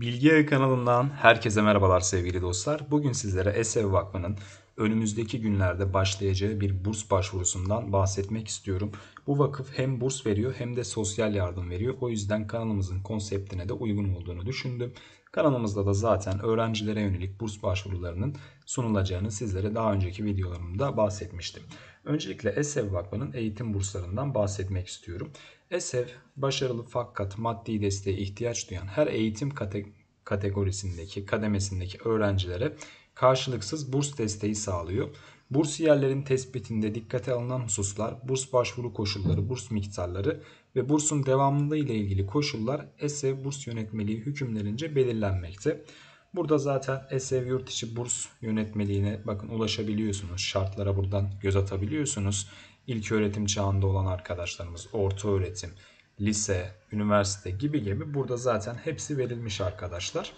Bilgi Yağı kanalından herkese merhabalar sevgili dostlar. Bugün sizlere ESEV Vakfı'nın önümüzdeki günlerde başlayacağı bir burs başvurusundan bahsetmek istiyorum. Bu vakıf hem burs veriyor hem de sosyal yardım veriyor. O yüzden kanalımızın konseptine de uygun olduğunu düşündüm. Kanalımızda da zaten öğrencilere yönelik burs başvurularının sunulacağını sizlere daha önceki videolarımda bahsetmiştim. Öncelikle ESEV Vakfı'nın eğitim burslarından bahsetmek istiyorum. ESEV başarılı fakat maddi desteğe ihtiyaç duyan her eğitim kate kategorisindeki, kademesindeki öğrencilere karşılıksız burs desteği sağlıyor. Bursiyerlerin tespitinde dikkate alınan hususlar, burs başvuru koşulları, burs miktarları ve bursun devamlılığı ile ilgili koşullar ESEV burs yönetmeliği hükümlerince belirlenmekte. Burada zaten ESEV yurt içi burs yönetmeliğine bakın ulaşabiliyorsunuz. Şartlara buradan göz atabiliyorsunuz. İlk öğretim çağında olan arkadaşlarımız, orta öğretim, lise, üniversite gibi gibi burada zaten hepsi verilmiş arkadaşlar.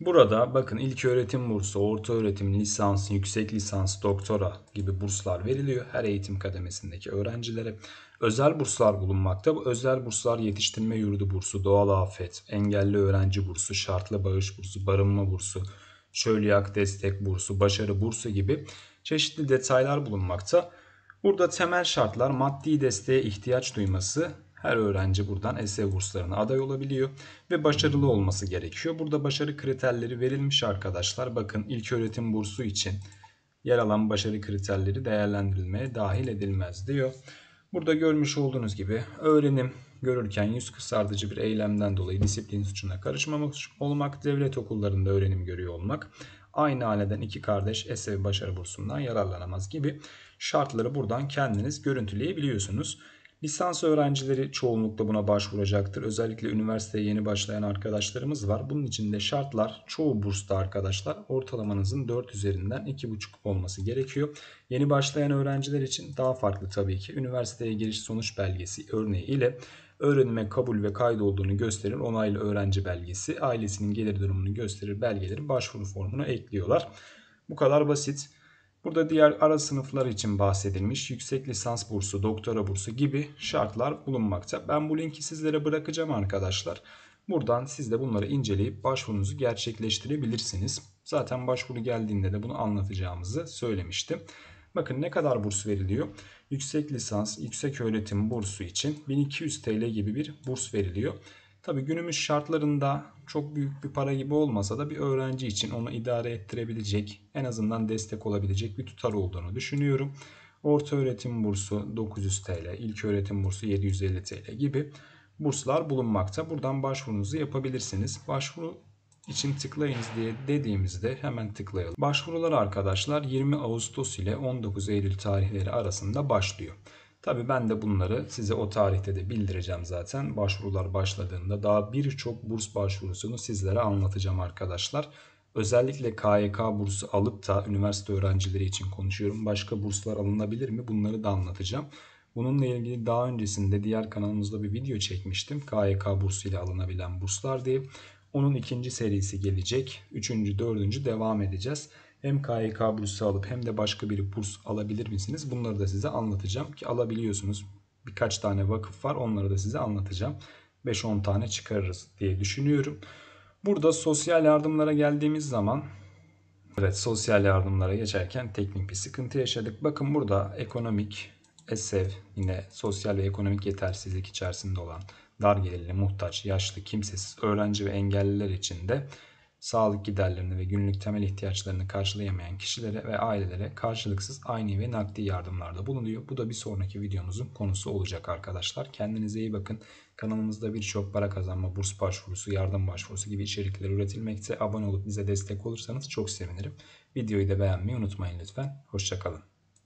Burada bakın ilk öğretim bursu, orta öğretim, lisans, yüksek lisans, doktora gibi burslar veriliyor her eğitim kademesindeki öğrencilere. Özel burslar bulunmakta. Bu özel burslar yetiştirme yurdu bursu, doğal afet, engelli öğrenci bursu, şartlı bağış bursu, barınma bursu, çölyak destek bursu, başarı bursu gibi çeşitli detaylar bulunmakta. Burada temel şartlar maddi desteğe ihtiyaç duyması. Her öğrenci buradan ESE burslarına aday olabiliyor ve başarılı olması gerekiyor. Burada başarı kriterleri verilmiş arkadaşlar. Bakın ilköğretim bursu için yer alan başarı kriterleri değerlendirilmeye dahil edilmez diyor. Burada görmüş olduğunuz gibi öğrenim görürken yüz kısardıcı bir eylemden dolayı disiplin suçuna karışmamak olmak, devlet okullarında öğrenim görüyor olmak, aynı aileden iki kardeş ese başarı bursundan yararlanamaz gibi şartları buradan kendiniz görüntüleyebiliyorsunuz. Lisans öğrencileri çoğunlukla buna başvuracaktır. Özellikle üniversiteye yeni başlayan arkadaşlarımız var. Bunun için de şartlar çoğu bursta arkadaşlar ortalamanızın 4 üzerinden 2,5 olması gerekiyor. Yeni başlayan öğrenciler için daha farklı tabii ki. Üniversiteye giriş sonuç belgesi örneği ile öğrenime kabul ve kaydolduğunu gösterir onaylı öğrenci belgesi, ailesinin gelir durumunu gösterir belgeleri başvuru formuna ekliyorlar. Bu kadar basit. Burada diğer ara sınıflar için bahsedilmiş yüksek lisans bursu, doktora bursu gibi şartlar bulunmakta. Ben bu linki sizlere bırakacağım arkadaşlar. Buradan siz de bunları inceleyip başvurunuzu gerçekleştirebilirsiniz. Zaten başvuru geldiğinde de bunu anlatacağımızı söylemiştim. Bakın ne kadar burs veriliyor? Yüksek lisans, yüksek öğretim bursu için 1200 TL gibi bir burs veriliyor. Tabi günümüz şartlarında çok büyük bir para gibi olmasa da bir öğrenci için onu idare ettirebilecek, en azından destek olabilecek bir tutar olduğunu düşünüyorum. Orta öğretim bursu 900 TL, ilk öğretim bursu 750 TL gibi burslar bulunmakta. Buradan başvurunuzu yapabilirsiniz. Başvuru için tıklayınız diye dediğimizde hemen tıklayalım. Başvurular arkadaşlar 20 Ağustos ile 19 Eylül tarihleri arasında başlıyor. Tabi ben de bunları size o tarihte de bildireceğim zaten. Başvurular başladığında daha birçok burs başvurusunu sizlere anlatacağım arkadaşlar. Özellikle KYK bursu alıp da üniversite öğrencileri için konuşuyorum. Başka burslar alınabilir mi? Bunları da anlatacağım. Bununla ilgili daha öncesinde diğer kanalımızda bir video çekmiştim. KYK bursu ile alınabilen burslar diye. Onun ikinci serisi gelecek. Üçüncü, dördüncü devam edeceğiz. Hem KYK bursu alıp hem de başka bir burs alabilir misiniz? Bunları da size anlatacağım ki alabiliyorsunuz. Birkaç tane vakıf var onları da size anlatacağım. 5-10 tane çıkarırız diye düşünüyorum. Burada sosyal yardımlara geldiğimiz zaman Evet sosyal yardımlara geçerken teknik bir sıkıntı yaşadık. Bakın burada ekonomik ESEV yine sosyal ve ekonomik yetersizlik içerisinde olan dar gelirli, muhtaç, yaşlı, kimsesiz, öğrenci ve engelliler için de sağlık giderlerini ve günlük temel ihtiyaçlarını karşılayamayan kişilere ve ailelere karşılıksız aynı ve nakdi yardımlarda bulunuyor. Bu da bir sonraki videomuzun konusu olacak arkadaşlar. Kendinize iyi bakın. Kanalımızda birçok para kazanma, burs başvurusu, yardım başvurusu gibi içerikler üretilmekte. Abone olup bize destek olursanız çok sevinirim. Videoyu da beğenmeyi unutmayın lütfen. Hoşçakalın.